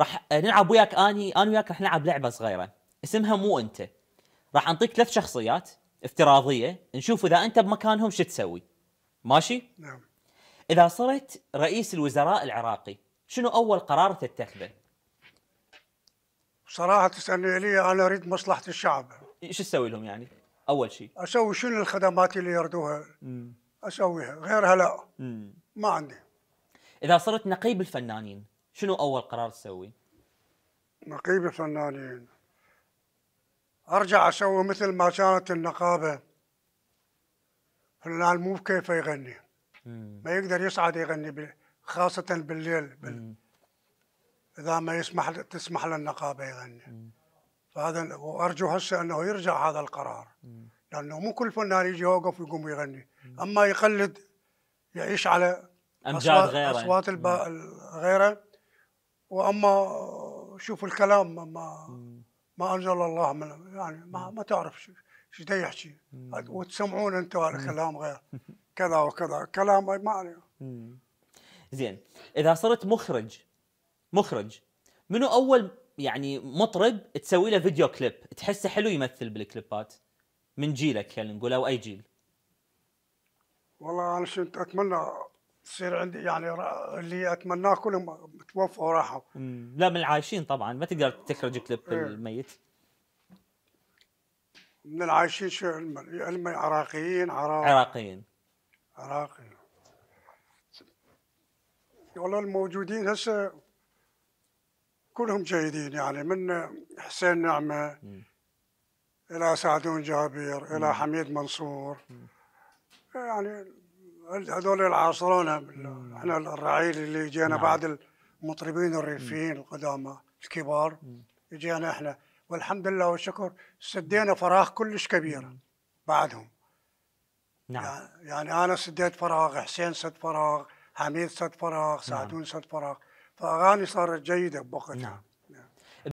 راح نلعب وياك اني انا وياك راح نلعب لعبه صغيره اسمها مو انت راح اعطيك ثلاث شخصيات افتراضيه نشوف اذا انت بمكانهم شو تسوي ماشي نعم اذا صرت رئيس الوزراء العراقي شنو اول قرار تتخذه صراحه تسالني لي انا اريد مصلحه الشعب شو تسوي لهم يعني اول شيء اسوي شنو الخدمات اللي يردوها اسويها غيرها لا مم. ما عندي اذا صرت نقيب الفنانين شنو اول قرار تسوي؟ نقيب الفنانين ارجع اسوي مثل ما كانت النقابه فنان مو كيف يغني مم. ما يقدر يصعد يغني خاصه بالليل بال... اذا ما يسمح تسمح للنقابه يغني مم. فهذا وارجو هسه انه يرجع هذا القرار مم. لانه مو كل فنان يجي يوقف ويقوم يغني اما يقلد يعيش على امجاد غيره اصوات الب... غيره واما شوف الكلام ما ما انزل الله من يعني ما, ما تعرف شو بده يحكي وتسمعون انتم على كلام غير كذا وكذا كلام ما عليه زين اذا صرت مخرج مخرج منو اول يعني مطرب تسوي له فيديو كليب تحسه حلو يمثل بالكليبات من جيلك خلينا نقول او اي جيل والله انا كنت اتمنى تصير عندي يعني اللي اتمناه كلهم توفوا وراحوا لا من العايشين طبعا ما تقدر تخرج كليب إيه. الميت من العايشين شو علم عراقيين عراق عراقيين عراقيين والله الموجودين هسه كلهم جيدين يعني من حسين نعمه م. الى سعدون جابر الى حميد منصور م. يعني هذول اللي عاصرونا نعم. احنا الرعيل اللي جينا نعم. بعد المطربين الريفيين القدامى الكبار جينا احنا والحمد لله والشكر سدينا فراغ كلش كبير بعدهم نعم يعني انا سديت فراغ حسين سد فراغ حميد سد فراغ نعم. سعدون نعم. سد فراغ فاغاني صارت جيده بوقتها نعم